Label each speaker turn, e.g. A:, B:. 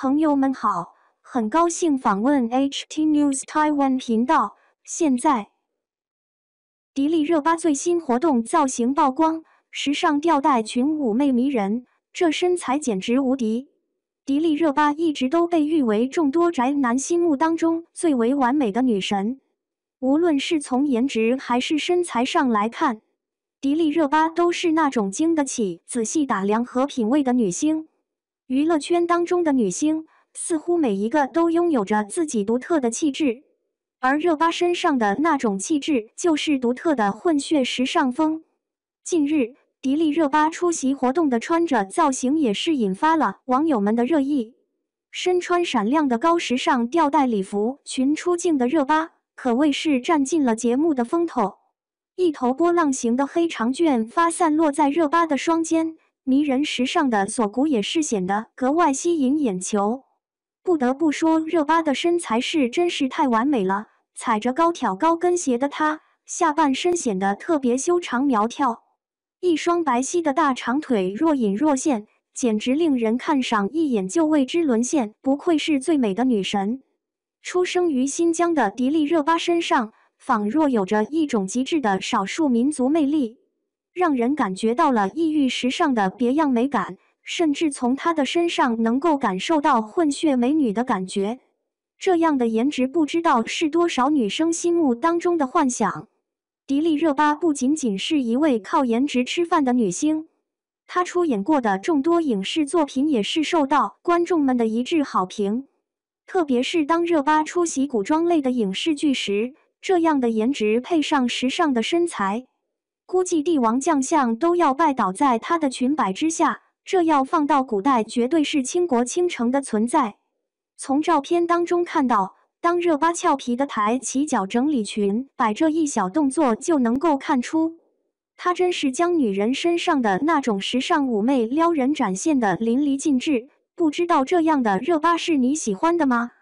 A: 朋友们好，很高兴访问 HT News Taiwan 频道。现在，迪丽热巴最新活动造型曝光，时尚吊带裙妩媚迷人，这身材简直无敌。迪丽热巴一直都被誉为众多宅男心目当中最为完美的女神，无论是从颜值还是身材上来看，迪丽热巴都是那种经得起仔细打量和品味的女星。娱乐圈当中的女星，似乎每一个都拥有着自己独特的气质，而热巴身上的那种气质，就是独特的混血时尚风。近日，迪丽热巴出席活动的穿着造型也是引发了网友们的热议。身穿闪亮的高时尚吊带礼服裙出镜的热巴，可谓是占尽了节目的风头。一头波浪形的黑长卷发散落在热巴的双肩。迷人时尚的锁骨也是显得格外吸引眼球。不得不说，热巴的身材是真是太完美了。踩着高挑高跟鞋的她，下半身显得特别修长苗条，一双白皙的大长腿若隐若现，简直令人看上一眼就为之沦陷。不愧是最美的女神。出生于新疆的迪丽热巴身上，仿若有着一种极致的少数民族魅力。让人感觉到了异域时尚的别样美感，甚至从她的身上能够感受到混血美女的感觉。这样的颜值不知道是多少女生心目当中的幻想。迪丽热巴不仅仅是一位靠颜值吃饭的女星，她出演过的众多影视作品也是受到观众们的一致好评。特别是当热巴出席古装类的影视剧时，这样的颜值配上时尚的身材。估计帝王将相都要拜倒在他的裙摆之下，这要放到古代绝对是倾国倾城的存在。从照片当中看到，当热巴俏皮的抬起脚整理裙摆这一小动作，就能够看出，她真是将女人身上的那种时尚妩媚撩人展现的淋漓尽致。不知道这样的热巴是你喜欢的吗？